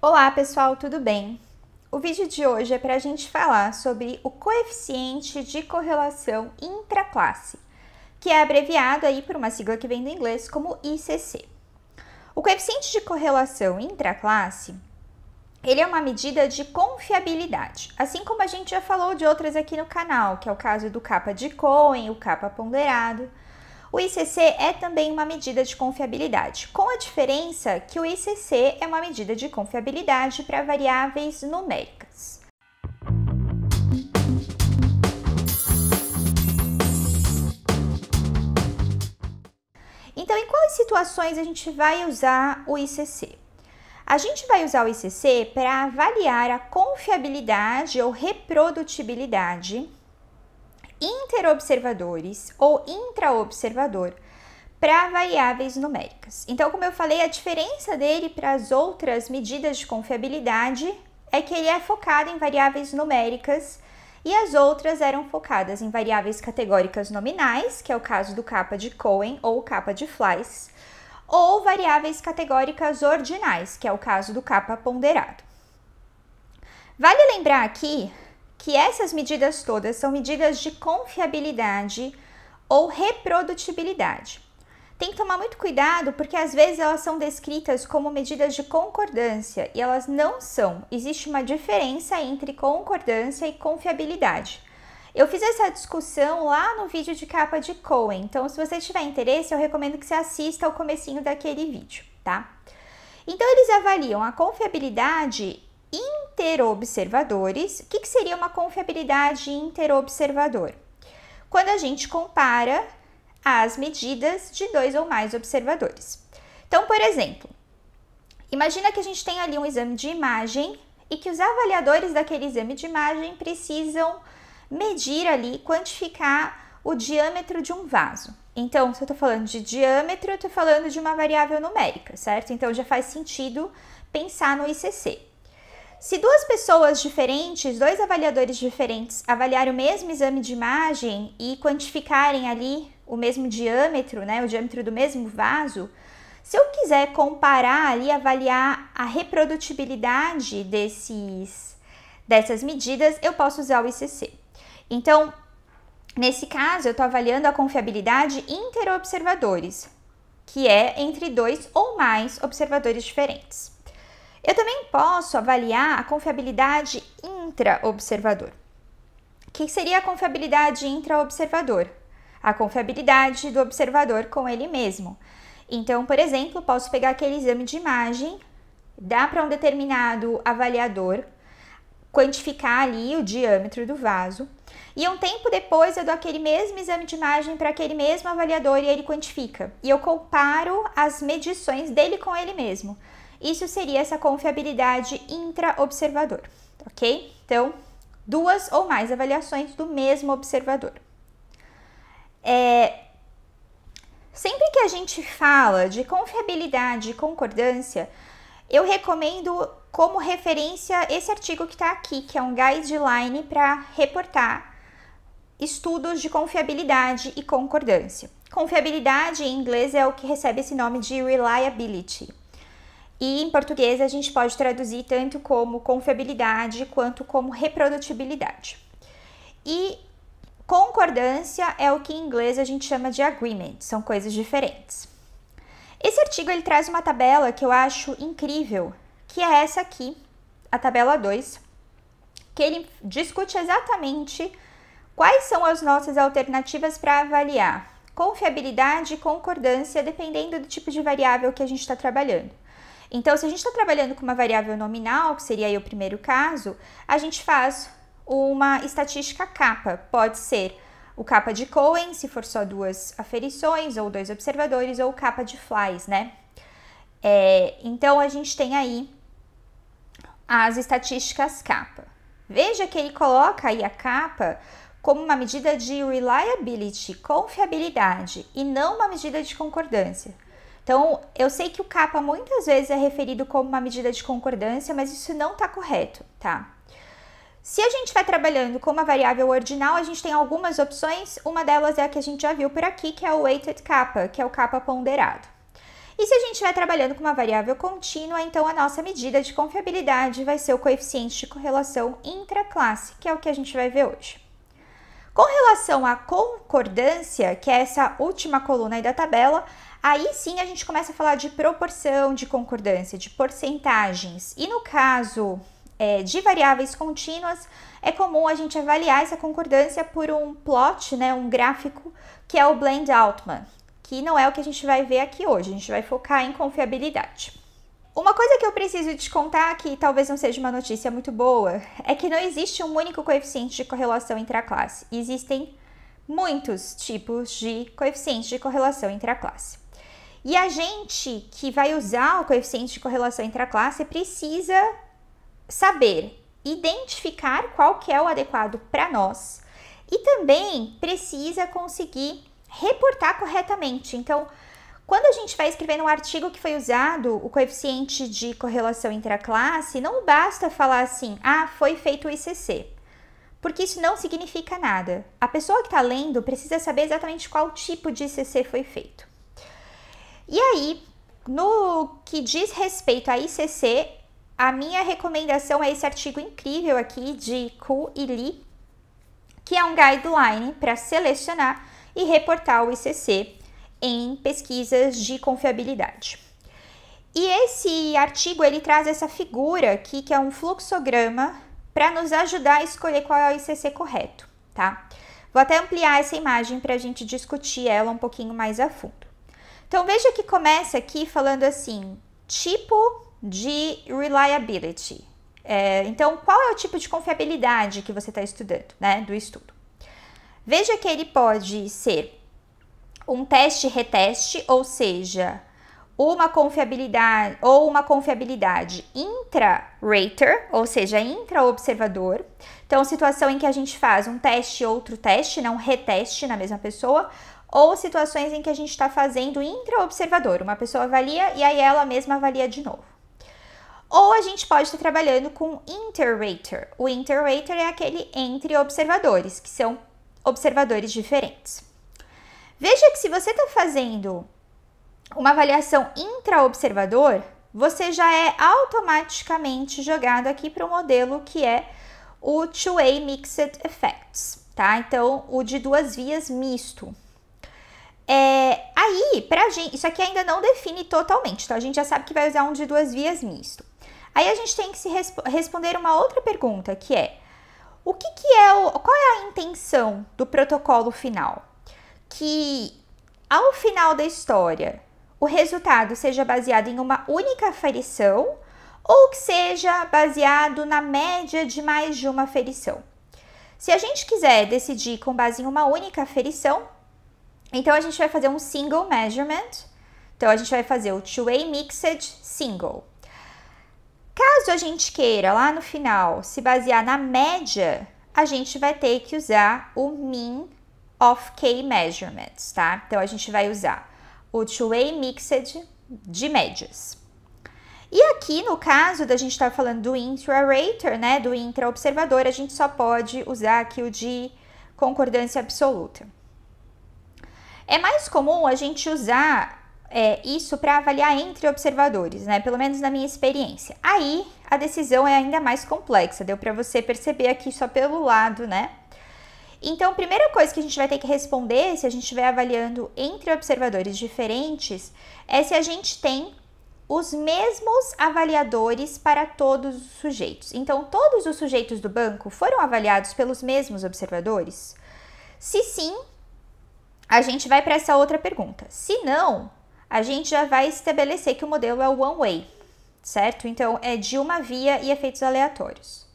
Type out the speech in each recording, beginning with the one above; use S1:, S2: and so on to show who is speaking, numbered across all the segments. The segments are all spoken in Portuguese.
S1: Olá pessoal, tudo bem? O vídeo de hoje é para a gente falar sobre o coeficiente de correlação intraclasse, que é abreviado aí por uma sigla que vem do inglês como ICC. O coeficiente de correlação intraclasse ele é uma medida de confiabilidade, assim como a gente já falou de outras aqui no canal, que é o caso do capa de Cohen, o capa ponderado. O ICC é também uma medida de confiabilidade, com a diferença que o ICC é uma medida de confiabilidade para variáveis numéricas. Então, em quais situações a gente vai usar o ICC? A gente vai usar o ICC para avaliar a confiabilidade ou reprodutibilidade interobservadores ou intraobservador para variáveis numéricas. Então, como eu falei, a diferença dele para as outras medidas de confiabilidade é que ele é focado em variáveis numéricas e as outras eram focadas em variáveis categóricas nominais, que é o caso do capa de Cohen ou capa de Fleiss, ou variáveis categóricas ordinais, que é o caso do capa ponderado. Vale lembrar aqui que essas medidas todas são medidas de confiabilidade ou reprodutibilidade. Tem que tomar muito cuidado porque às vezes elas são descritas como medidas de concordância e elas não são. Existe uma diferença entre concordância e confiabilidade. Eu fiz essa discussão lá no vídeo de capa de Cohen, então se você tiver interesse, eu recomendo que você assista ao comecinho daquele vídeo, tá? Então eles avaliam a confiabilidade interobservadores. O que, que seria uma confiabilidade interobservador? Quando a gente compara as medidas de dois ou mais observadores. Então, por exemplo, imagina que a gente tem ali um exame de imagem e que os avaliadores daquele exame de imagem precisam medir ali, quantificar o diâmetro de um vaso. Então, se eu estou falando de diâmetro, eu estou falando de uma variável numérica, certo? Então já faz sentido pensar no ICC. Se duas pessoas diferentes, dois avaliadores diferentes, avaliarem o mesmo exame de imagem e quantificarem ali o mesmo diâmetro, né, o diâmetro do mesmo vaso, se eu quiser comparar ali, avaliar a reprodutibilidade desses, dessas medidas, eu posso usar o ICC. Então, nesse caso, eu estou avaliando a confiabilidade interobservadores, que é entre dois ou mais observadores diferentes. Eu também posso avaliar a confiabilidade intra-observador. O que seria a confiabilidade intra-observador? A confiabilidade do observador com ele mesmo. Então, por exemplo, posso pegar aquele exame de imagem, dar para um determinado avaliador, quantificar ali o diâmetro do vaso, e um tempo depois eu dou aquele mesmo exame de imagem para aquele mesmo avaliador e ele quantifica. E eu comparo as medições dele com ele mesmo. Isso seria essa confiabilidade intra-observador, ok? Então, duas ou mais avaliações do mesmo observador. É, sempre que a gente fala de confiabilidade e concordância, eu recomendo como referência esse artigo que está aqui, que é um guideline para reportar estudos de confiabilidade e concordância. Confiabilidade em inglês é o que recebe esse nome de reliability. E em português a gente pode traduzir tanto como confiabilidade quanto como reprodutibilidade. E concordância é o que em inglês a gente chama de agreement, são coisas diferentes. Esse artigo ele traz uma tabela que eu acho incrível, que é essa aqui, a tabela 2, que ele discute exatamente quais são as nossas alternativas para avaliar confiabilidade e concordância, dependendo do tipo de variável que a gente está trabalhando. Então, se a gente está trabalhando com uma variável nominal, que seria o primeiro caso, a gente faz uma estatística capa. Pode ser o capa de Cohen, se for só duas aferições, ou dois observadores, ou capa de Flies, né? É, então, a gente tem aí as estatísticas capa. Veja que ele coloca aí a capa como uma medida de reliability, confiabilidade, e não uma medida de concordância. Então, eu sei que o capa muitas vezes é referido como uma medida de concordância, mas isso não está correto, tá? Se a gente vai tá trabalhando com uma variável ordinal, a gente tem algumas opções. Uma delas é a que a gente já viu por aqui, que é o weighted kappa, que é o capa ponderado. E se a gente vai trabalhando com uma variável contínua, então a nossa medida de confiabilidade vai ser o coeficiente de correlação intraclasse, que é o que a gente vai ver hoje. Com relação à concordância, que é essa última coluna aí da tabela, Aí sim a gente começa a falar de proporção de concordância, de porcentagens. E no caso é, de variáveis contínuas, é comum a gente avaliar essa concordância por um plot, né, um gráfico, que é o Blend Altman, que não é o que a gente vai ver aqui hoje, a gente vai focar em confiabilidade. Uma coisa que eu preciso te contar, que talvez não seja uma notícia muito boa, é que não existe um único coeficiente de correlação intraclasse. Existem muitos tipos de coeficientes de correlação intraclasse. E a gente que vai usar o coeficiente de correlação entre a classe precisa saber identificar qual que é o adequado para nós e também precisa conseguir reportar corretamente. Então, quando a gente vai escrever um artigo que foi usado o coeficiente de correlação entre a classe, não basta falar assim, ah, foi feito o ICC, porque isso não significa nada. A pessoa que está lendo precisa saber exatamente qual tipo de ICC foi feito. E aí, no que diz respeito à ICC, a minha recomendação é esse artigo incrível aqui de Ku e Lee, que é um guideline para selecionar e reportar o ICC em pesquisas de confiabilidade. E esse artigo ele traz essa figura aqui que é um fluxograma para nos ajudar a escolher qual é o ICC correto, tá? Vou até ampliar essa imagem para a gente discutir ela um pouquinho mais a fundo. Então veja que começa aqui falando assim: tipo de reliability. É, então, qual é o tipo de confiabilidade que você está estudando, né? Do estudo. Veja que ele pode ser um teste-reteste, ou seja, uma confiabilidade ou uma confiabilidade intra-rater, ou seja, intra-observador. Então, situação em que a gente faz um teste e outro teste, não reteste na mesma pessoa, ou situações em que a gente está fazendo intra-observador, uma pessoa avalia e aí ela mesma avalia de novo. Ou a gente pode estar trabalhando com inter inter-rater. O inter inter-rater é aquele entre observadores, que são observadores diferentes. Veja que se você está fazendo uma avaliação intra-observador, você já é automaticamente jogado aqui para o modelo que é o two-way mixed effects, tá? Então, o de duas vias misto. É, aí, pra gente, isso aqui ainda não define totalmente, então a gente já sabe que vai usar um de duas vias misto. Aí a gente tem que se resp responder uma outra pergunta, que é o que, que é o, qual é a intenção do protocolo final? Que ao final da história o resultado seja baseado em uma única ferição ou que seja baseado na média de mais de uma ferição. Se a gente quiser decidir com base em uma única ferição, então a gente vai fazer um single measurement. Então a gente vai fazer o two-way mixed single. Caso a gente queira lá no final se basear na média, a gente vai ter que usar o mean of K measurements, tá? Então a gente vai usar o two-way mixed de médias. E aqui, no caso da gente estar tá falando do intra-rater, né, do intra-observador, a gente só pode usar aqui o de concordância absoluta. É mais comum a gente usar é, isso para avaliar entre observadores, né? Pelo menos na minha experiência. Aí a decisão é ainda mais complexa, deu para você perceber aqui só pelo lado, né? Então, a primeira coisa que a gente vai ter que responder, se a gente estiver avaliando entre observadores diferentes, é se a gente tem os mesmos avaliadores para todos os sujeitos. Então, todos os sujeitos do banco foram avaliados pelos mesmos observadores? Se sim, a gente vai para essa outra pergunta. Se não, a gente já vai estabelecer que o modelo é one way, certo? Então é de uma via e efeitos aleatórios.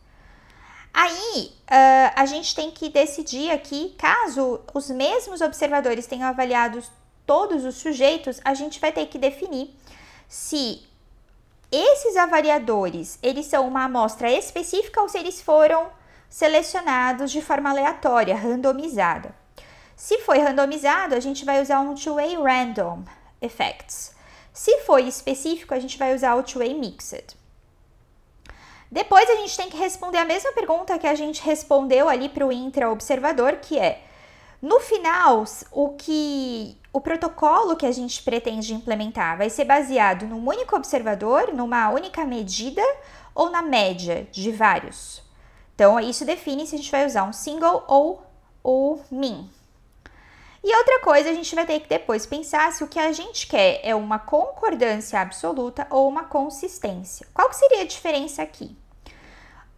S1: Aí uh, a gente tem que decidir aqui, caso os mesmos observadores tenham avaliado todos os sujeitos, a gente vai ter que definir se esses avaliadores eles são uma amostra específica ou se eles foram selecionados de forma aleatória, randomizada. Se foi randomizado, a gente vai usar um two-way random effects. Se foi específico, a gente vai usar o two-way mixed. Depois a gente tem que responder a mesma pergunta que a gente respondeu ali para o intra-observador, que é no final, o que o protocolo que a gente pretende implementar vai ser baseado num único observador, numa única medida ou na média de vários. Então, isso define se a gente vai usar um single ou o min. E outra coisa, a gente vai ter que depois pensar se o que a gente quer é uma concordância absoluta ou uma consistência. Qual que seria a diferença aqui?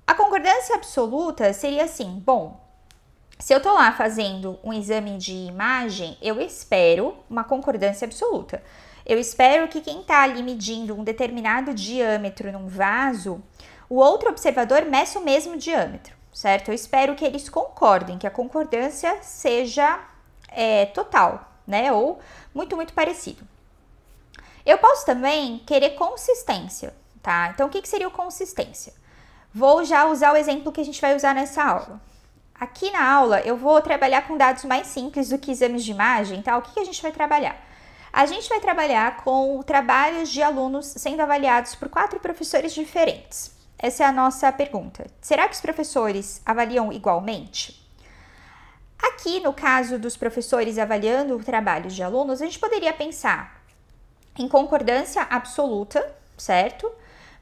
S1: A concordância absoluta seria assim: bom, se eu estou lá fazendo um exame de imagem, eu espero uma concordância absoluta. Eu espero que quem está ali medindo um determinado diâmetro num vaso, o outro observador meça o mesmo diâmetro, certo? Eu espero que eles concordem, que a concordância seja é, total, né? Ou muito, muito parecido. Eu posso também querer consistência, tá? Então, o que, que seria o consistência? Vou já usar o exemplo que a gente vai usar nessa aula. Aqui na aula, eu vou trabalhar com dados mais simples do que exames de imagem, tá? O que, que a gente vai trabalhar? A gente vai trabalhar com trabalhos de alunos sendo avaliados por quatro professores diferentes. Essa é a nossa pergunta. Será que os professores avaliam igualmente? Aqui, no caso dos professores avaliando o trabalho de alunos, a gente poderia pensar em concordância absoluta, certo?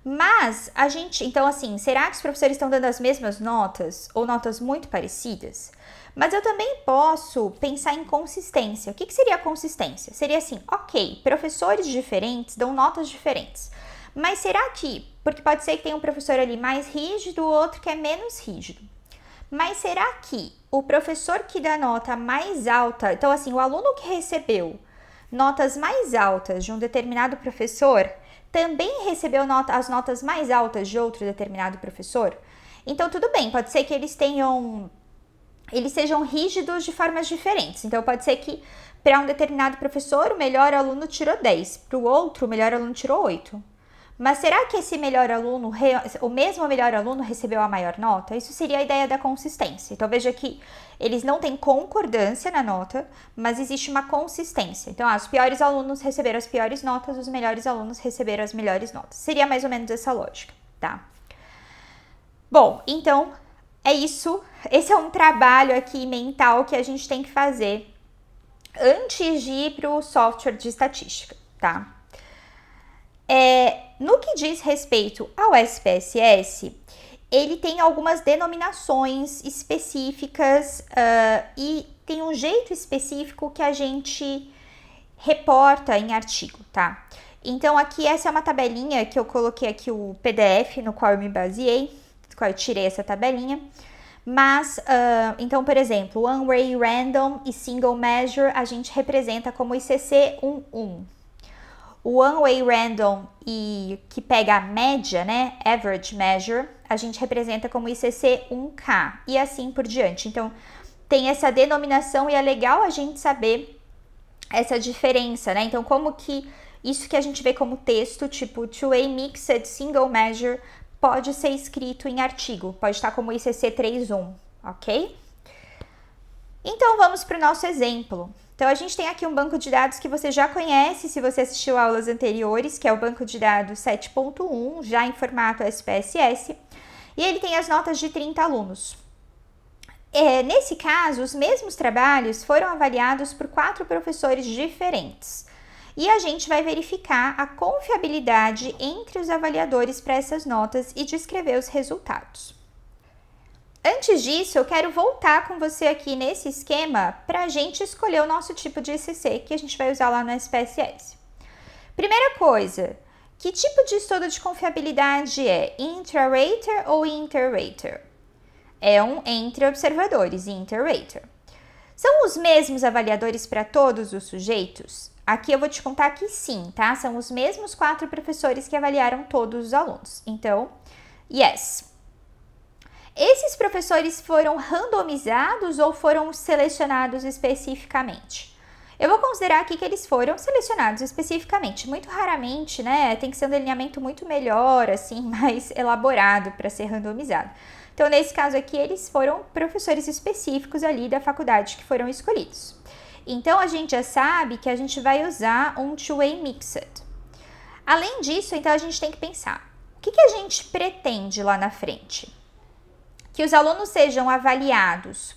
S1: Mas a gente, então assim, será que os professores estão dando as mesmas notas ou notas muito parecidas? Mas eu também posso pensar em consistência. O que, que seria consistência? Seria assim, ok, professores diferentes dão notas diferentes. Mas será que, porque pode ser que tenha um professor ali mais rígido, outro que é menos rígido. Mas será que o professor que dá nota mais alta, então assim, o aluno que recebeu notas mais altas de um determinado professor, também recebeu nota, as notas mais altas de outro determinado professor? Então tudo bem, pode ser que eles tenham eles sejam rígidos de formas diferentes. Então pode ser que para um determinado professor, o melhor aluno tirou 10, para o outro, o melhor aluno tirou 8. Mas será que esse melhor aluno, o mesmo melhor aluno recebeu a maior nota? Isso seria a ideia da consistência. Então veja que eles não têm concordância na nota, mas existe uma consistência. Então, ah, os piores alunos receberam as piores notas, os melhores alunos receberam as melhores notas. Seria mais ou menos essa lógica, tá? Bom, então é isso. Esse é um trabalho aqui mental que a gente tem que fazer antes de ir para o software de estatística, tá? É, no que diz respeito ao SPSS, ele tem algumas denominações específicas uh, e tem um jeito específico que a gente reporta em artigo, tá? Então, aqui essa é uma tabelinha que eu coloquei aqui o PDF no qual eu me baseei, qual eu tirei essa tabelinha. Mas, uh, então, por exemplo, One Way Random e Single Measure a gente representa como ICC 11, o One Way Random e que pega a média, né, average measure, a gente representa como ICC 1K e assim por diante. Então, tem essa denominação e é legal a gente saber essa diferença, né? Então, como que isso que a gente vê como texto, tipo two-way mixed single measure, pode ser escrito em artigo, pode estar como ICC 3.1, ok? Então, vamos para o nosso exemplo. Então, a gente tem aqui um banco de dados que você já conhece se você assistiu aulas anteriores, que é o banco de dados 7.1, já em formato SPSS, e ele tem as notas de 30 alunos. É, nesse caso, os mesmos trabalhos foram avaliados por quatro professores diferentes. E a gente vai verificar a confiabilidade entre os avaliadores para essas notas e descrever os resultados. Antes disso, eu quero voltar com você aqui nesse esquema para a gente escolher o nosso tipo de ICC que a gente vai usar lá no SPSS. Primeira coisa, que tipo de estudo de confiabilidade é intra-rater ou inter-rater? É um entre observadores, inter-rater. São os mesmos avaliadores para todos os sujeitos? Aqui eu vou te contar que sim, tá? São os mesmos quatro professores que avaliaram todos os alunos. Então, yes. Esses professores foram randomizados ou foram selecionados especificamente? Eu vou considerar aqui que eles foram selecionados especificamente, muito raramente, né? Tem que ser um delineamento muito melhor, assim, mais elaborado para ser randomizado. Então, nesse caso aqui, eles foram professores específicos ali da faculdade que foram escolhidos. Então, a gente já sabe que a gente vai usar um two-way mixed. Além disso, então, a gente tem que pensar, o que, que a gente pretende lá na frente? que os alunos sejam avaliados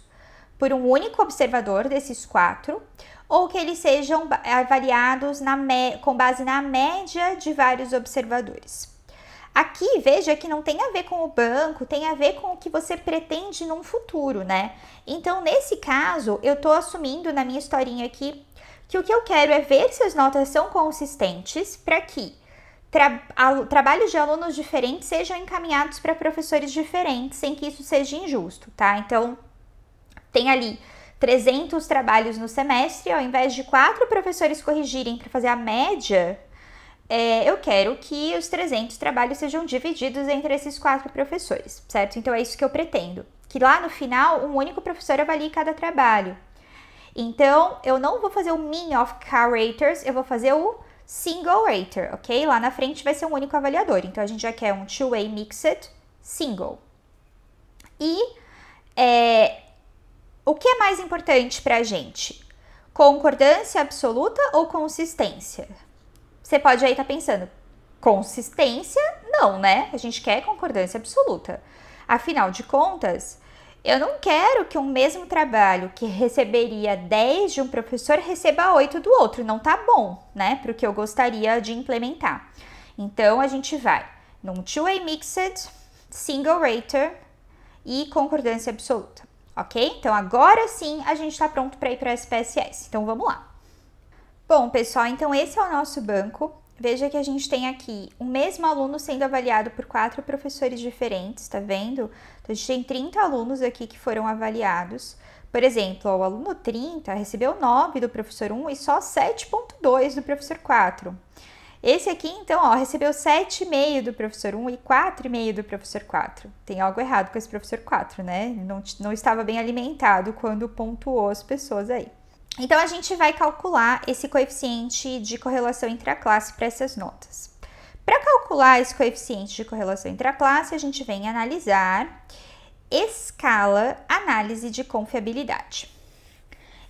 S1: por um único observador desses quatro, ou que eles sejam avaliados com base na média de vários observadores. Aqui, veja que não tem a ver com o banco, tem a ver com o que você pretende num futuro, né? Então, nesse caso, eu estou assumindo na minha historinha aqui que o que eu quero é ver se as notas são consistentes para que tra trabalhos de alunos diferentes sejam encaminhados para professores diferentes, sem que isso seja injusto, tá? Então, tem ali 300 trabalhos no semestre, ao invés de quatro professores corrigirem para fazer a média, é, eu quero que os 300 trabalhos sejam divididos entre esses quatro professores, certo? Então é isso que eu pretendo. Que lá no final, um único professor avalie cada trabalho. Então, eu não vou fazer o mean of curators, eu vou fazer o single rater, ok? Lá na frente vai ser um único avaliador. Então, a gente já quer um two-way mixed single. E é, o que é mais importante para a gente? Concordância absoluta ou consistência? Você pode aí estar tá pensando, consistência? Não, né? A gente quer concordância absoluta. Afinal de contas, eu não quero que um mesmo trabalho que receberia 10 de um professor receba 8 do outro, não tá bom, né? Para o que eu gostaria de implementar. Então a gente vai num two-way mixed, single rater e concordância absoluta, ok? Então agora sim a gente está pronto para ir para a SPSS. Então vamos lá. Bom, pessoal, então esse é o nosso banco. Veja que a gente tem aqui o mesmo aluno sendo avaliado por quatro professores diferentes, tá vendo? Então, a gente tem 30 alunos aqui que foram avaliados. Por exemplo, o aluno 30 recebeu 9 do professor 1 e só 7,2 do professor 4. Esse aqui, então, ó, recebeu 7,5 do professor 1 e 4,5 do professor 4. Tem algo errado com esse professor 4, né? não, não estava bem alimentado quando pontuou as pessoas aí. Então, a gente vai calcular esse coeficiente de correlação entre a classe para essas notas. Para calcular esse coeficiente de correlação entre a classe, a gente vem analisar escala análise de confiabilidade.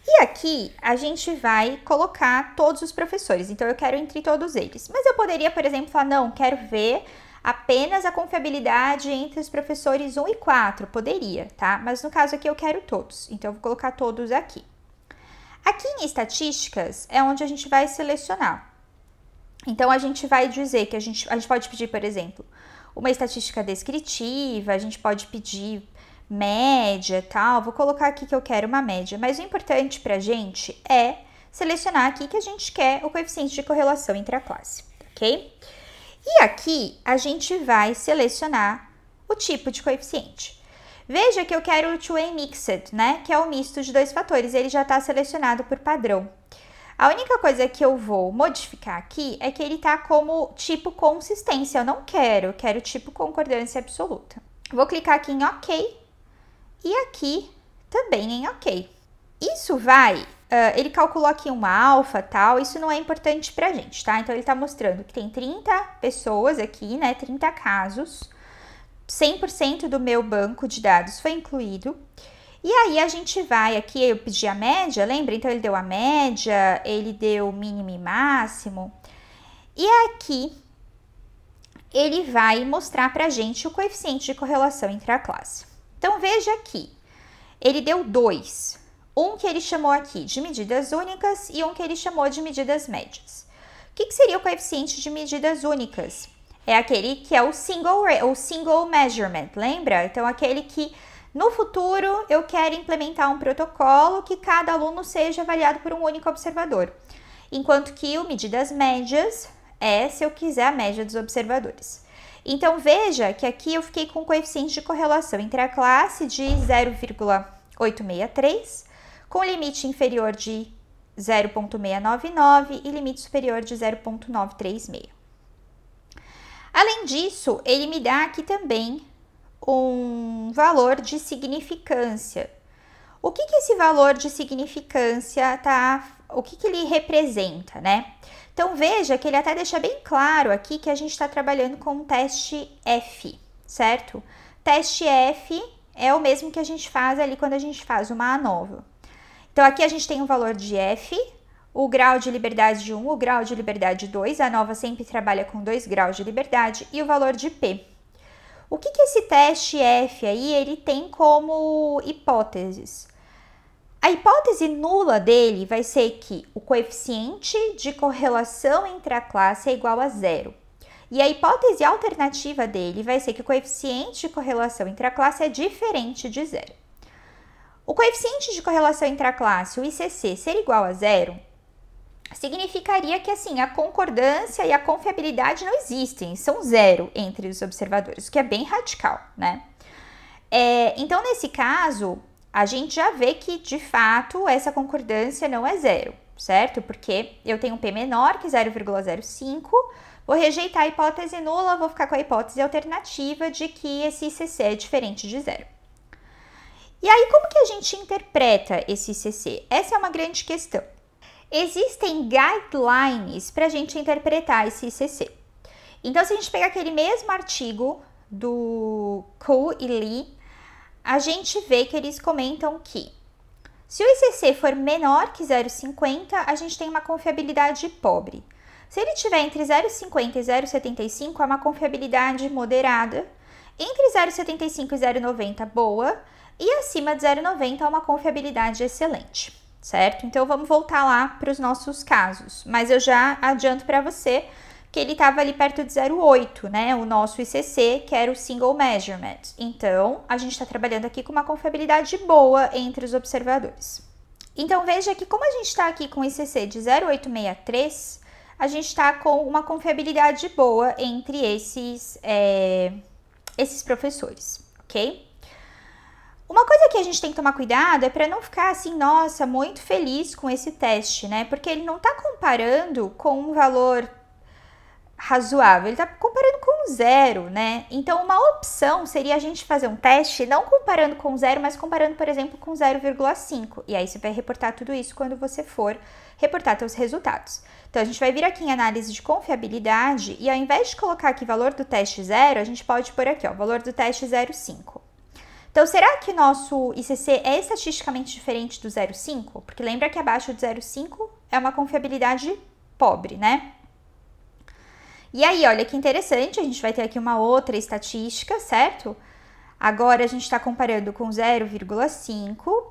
S1: E aqui a gente vai colocar todos os professores, então eu quero entre todos eles. Mas eu poderia, por exemplo, falar, não, quero ver apenas a confiabilidade entre os professores 1 e 4, poderia, tá? Mas no caso aqui eu quero todos, então eu vou colocar todos aqui. Aqui em estatísticas é onde a gente vai selecionar. Então a gente vai dizer que a gente, a gente pode pedir, por exemplo, uma estatística descritiva, a gente pode pedir média tal. Vou colocar aqui que eu quero uma média, mas o importante para a gente é selecionar aqui que a gente quer o coeficiente de correlação entre a classe, ok? E aqui a gente vai selecionar o tipo de coeficiente. Veja que eu quero o two-way mixed, né? Que é o misto de dois fatores, ele já está selecionado por padrão. A única coisa que eu vou modificar aqui é que ele está como tipo consistência. Eu não quero, eu quero tipo concordância absoluta. Vou clicar aqui em OK e aqui também em OK. Isso vai, uh, ele calculou aqui uma alfa tal, isso não é importante pra gente, tá? Então ele está mostrando que tem 30 pessoas aqui, né, 30 casos, 100% do meu banco de dados foi incluído. E aí a gente vai aqui, eu pedi a média, lembra? Então ele deu a média, ele deu mínimo e máximo. E aqui ele vai mostrar para a gente o coeficiente de correlação entre a classe. Então veja aqui, ele deu dois. Um que ele chamou aqui de medidas únicas e um que ele chamou de medidas médias. O que, que seria o coeficiente de medidas únicas? é aquele que é o single, o single measurement, lembra? Então, aquele que no futuro eu quero implementar um protocolo que cada aluno seja avaliado por um único observador. Enquanto que o medidas médias é se eu quiser a média dos observadores. Então, veja que aqui eu fiquei com um coeficiente de correlação entre a classe de 0,863, com limite inferior de 0,699 e limite superior de 0,936. Além disso, ele me dá aqui também um valor de significância. O que, que esse valor de significância tá? O que, que ele representa, né? Então veja que ele até deixa bem claro aqui que a gente está trabalhando com um teste F, certo? Teste F é o mesmo que a gente faz ali quando a gente faz uma ANOVA. Então aqui a gente tem um valor de F, o grau de liberdade 1, o grau de liberdade 2, a nova sempre trabalha com dois graus de liberdade, e o valor de P. O que, que esse teste F aí ele tem como hipóteses? A hipótese nula dele vai ser que o coeficiente de correlação entre a classe é igual a zero. E a hipótese alternativa dele vai ser que o coeficiente de correlação entre a classe é diferente de zero. O coeficiente de correlação entre a classe, o ICC, ser igual a zero, significaria que assim a concordância e a confiabilidade não existem, são zero entre os observadores, o que é bem radical, né? É, então, nesse caso, a gente já vê que de fato essa concordância não é zero, certo? Porque eu tenho um P menor que 0,05, vou rejeitar a hipótese nula, vou ficar com a hipótese alternativa de que esse ICC é diferente de zero. E aí, como que a gente interpreta esse ICC? Essa é uma grande questão existem guidelines para a gente interpretar esse ICC. Então, se a gente pegar aquele mesmo artigo do Ku e Lee, a gente vê que eles comentam que se o ICC for menor que 0,50, a gente tem uma confiabilidade pobre. Se ele tiver entre 0,50 e 0,75, é uma confiabilidade moderada. Entre 0,75 e 0,90, boa. E acima de 0,90 é uma confiabilidade excelente certo? Então vamos voltar lá para os nossos casos, mas eu já adianto para você que ele estava ali perto de 0,8, né? O nosso ICC, que era o Single Measurement. Então, a gente está trabalhando aqui com uma confiabilidade boa entre os observadores. Então, veja que como a gente está aqui com ICC de 0,863, a gente está com uma confiabilidade boa entre esses, é, esses professores, ok? Uma coisa que a gente tem que tomar cuidado é para não ficar assim, nossa, muito feliz com esse teste, né? Porque ele não está comparando com um valor razoável, ele está comparando com zero, né? Então, uma opção seria a gente fazer um teste não comparando com zero, mas comparando, por exemplo, com 0,5. E aí você vai reportar tudo isso quando você for reportar seus resultados. Então, a gente vai vir aqui em análise de confiabilidade e ao invés de colocar aqui valor do teste zero, a gente pode pôr aqui, ó, valor do teste 0,5. Então, será que nosso ICC é estatisticamente diferente do 0,5? Porque lembra que abaixo do 0,5 é uma confiabilidade pobre, né? E aí, olha que interessante, a gente vai ter aqui uma outra estatística, certo? Agora a gente está comparando com 0,5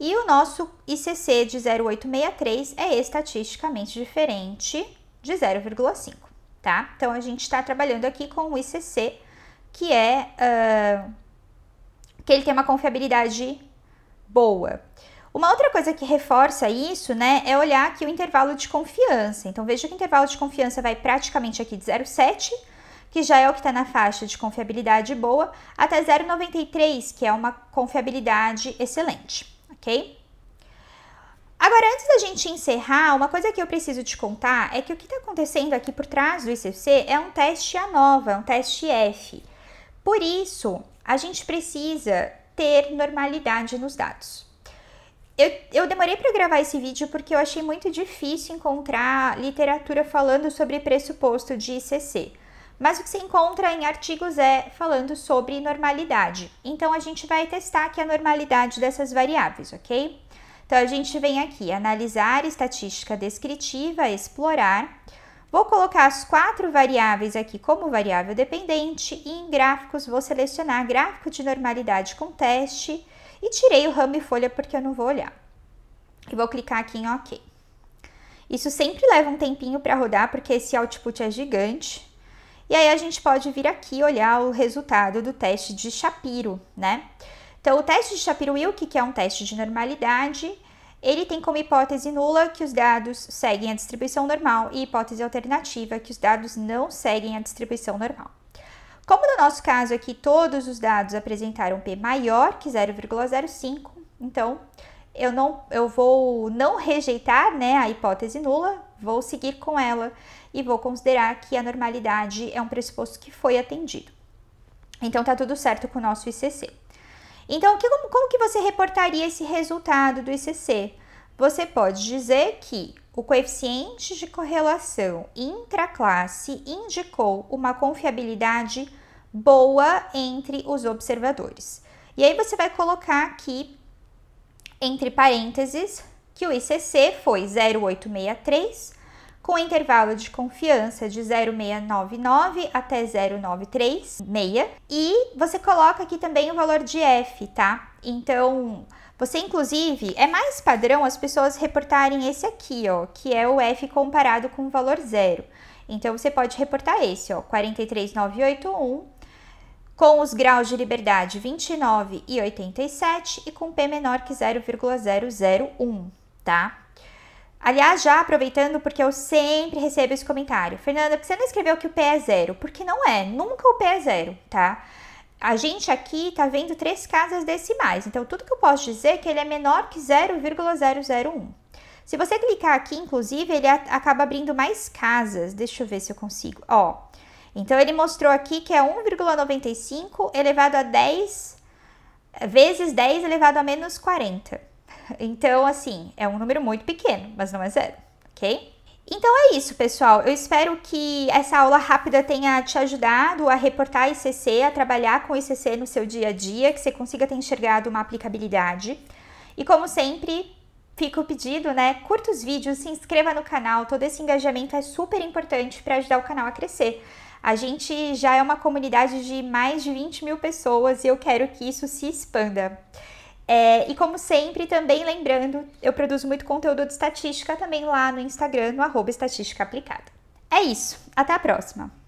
S1: e o nosso ICC de 0,863 é estatisticamente diferente de 0,5, tá? Então a gente está trabalhando aqui com o ICC que é uh, que ele tem uma confiabilidade boa. Uma outra coisa que reforça isso, né, é olhar aqui o intervalo de confiança. Então veja que o intervalo de confiança vai praticamente aqui de 0,7, que já é o que está na faixa de confiabilidade boa, até 0,93, que é uma confiabilidade excelente, ok? Agora, antes da gente encerrar, uma coisa que eu preciso te contar é que o que está acontecendo aqui por trás do ICC é um teste ANOVA, é um teste F. Por isso, a gente precisa ter normalidade nos dados. Eu, eu demorei para gravar esse vídeo porque eu achei muito difícil encontrar literatura falando sobre pressuposto de ICC. Mas o que se encontra em artigos é falando sobre normalidade. Então a gente vai testar aqui a normalidade dessas variáveis, ok? Então a gente vem aqui analisar estatística descritiva, explorar. Vou colocar as quatro variáveis aqui como variável dependente e em gráficos vou selecionar gráfico de normalidade com teste e tirei o ramo e folha porque eu não vou olhar. E vou clicar aqui em OK. Isso sempre leva um tempinho para rodar porque esse output é gigante. E aí a gente pode vir aqui olhar o resultado do teste de Shapiro, né? Então, o teste de Shapiro-Wilk, que é um teste de normalidade, ele tem como hipótese nula que os dados seguem a distribuição normal e hipótese alternativa que os dados não seguem a distribuição normal. Como no nosso caso aqui todos os dados apresentaram p maior que 0,05, então eu não eu vou não rejeitar, né, a hipótese nula, vou seguir com ela e vou considerar que a normalidade é um pressuposto que foi atendido. Então tá tudo certo com o nosso ICC. Então, que, como, como que você reportaria esse resultado do ICC? Você pode dizer que o coeficiente de correlação intraclasse indicou uma confiabilidade boa entre os observadores. E aí você vai colocar aqui, entre parênteses, que o ICC foi 0,863 com intervalo de confiança de 0,699 até 0,936 e você coloca aqui também o valor de F, tá? Então, você inclusive é mais padrão as pessoas reportarem esse aqui, ó, que é o F comparado com o valor zero. Então, você pode reportar esse, ó, 43981 com os graus de liberdade 29 e 87 e com P menor que 0,001, tá? Aliás, já aproveitando, porque eu sempre recebo esse comentário. Fernanda, por que você não escreveu que o P é zero? Porque não é, nunca o P é zero, tá? A gente aqui tá vendo três casas decimais, então tudo que eu posso dizer é que ele é menor que 0,001. Se você clicar aqui, inclusive, ele acaba abrindo mais casas. Deixa eu ver se eu consigo. Ó, então ele mostrou aqui que é 1,95 elevado a 10 vezes 10 elevado a menos 40. Então, assim, é um número muito pequeno, mas não é zero, ok? Então é isso, pessoal. Eu espero que essa aula rápida tenha te ajudado a reportar ICC, a trabalhar com ICC no seu dia a dia, que você consiga ter enxergado uma aplicabilidade. E como sempre, fica o pedido, né? Curta os vídeos, se inscreva no canal. Todo esse engajamento é super importante para ajudar o canal a crescer. A gente já é uma comunidade de mais de 20 mil pessoas e eu quero que isso se expanda. É, e como sempre, também lembrando, eu produzo muito conteúdo de estatística também lá no Instagram, no arroba estatística aplicada. É isso, até a próxima!